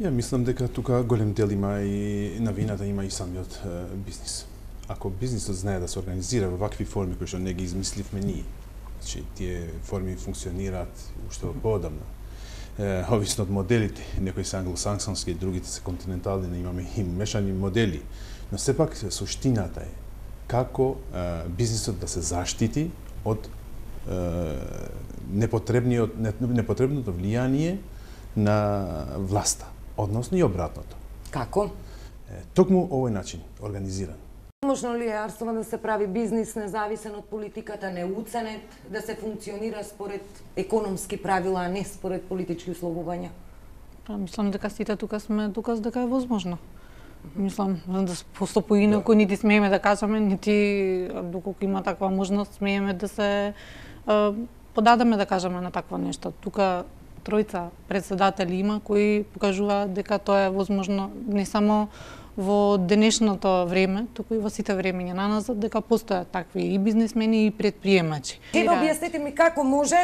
Ја мислам дека тука голем дел има и на вината има и самиот бизнис. Ако бизнисот знае да се организира во вакви форми кои што не ги измисливме ние, значи тие форми функционираат уште поодамна. Е, овисно од моделите, некои се англосаксонски, другите се континентални, имаме и мешани модели, но сепак суштината е како е, бизнисот да се заштити од е, непотребното влијание на власта односно и обратното. Како? Е, токму овој начин, организиран. Можно ли е Арсова да се прави бизнис независен од политиката, неуценет, да се функционира според економски правила, а не според политички условувања? Па, мислам дека сите тука сме доказ дека е возможно. Мислам, да постопо поинако да. нити смееме да кажаме, нити доколку има таква можност, смееме да се подадаме да кажеме на такво нешто. Тука тројца председатели има кои покажува дека тоа е возможно не само во денешното време, туку и во сите времења на назад, дека постојат такви и бизнесмени и предприемачи. Ке да објаснете ми како може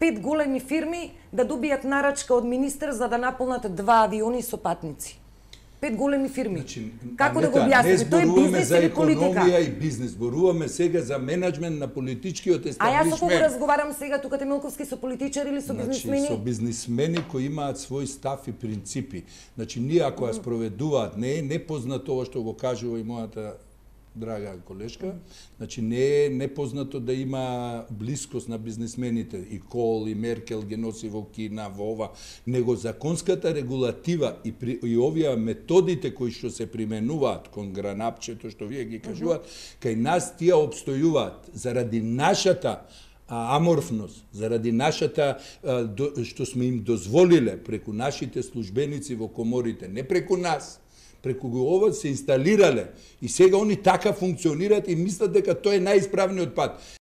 пет големи фирми да добијат нарачка од министер за да наполнат два авиони со патници? пет големи фирми. Значи, Како Анета, да го објасниме? Тој бизнес за или политика? и бизнес, Боруваме сега за менеджмент на политичкиот естаблишмент. А јас со кого разговарам сега тука Темелковски со политичари или со бизнисмени? Значи, со бизнисмени кои имаат свој став и принципи. Значи, ние ако ја спроведуваат, не е непознато ова што го кажува и мојата драга колешка, значи не е непознато да има близкост на бизнесмените. И Кол, и Меркел ги носи во Кина, во ова, него законската регулатива и, при, и овие методите кои што се применуваат кон гранапчето, што вие ги кажуваат, кај нас тие обстојуваат заради нашата аморфност, заради нашата, што сме им дозволиле преку нашите службеници во коморите, не преку нас, преку ова се инсталирале и сега они така функционираат и мислат дека тоа е најисправниот пат.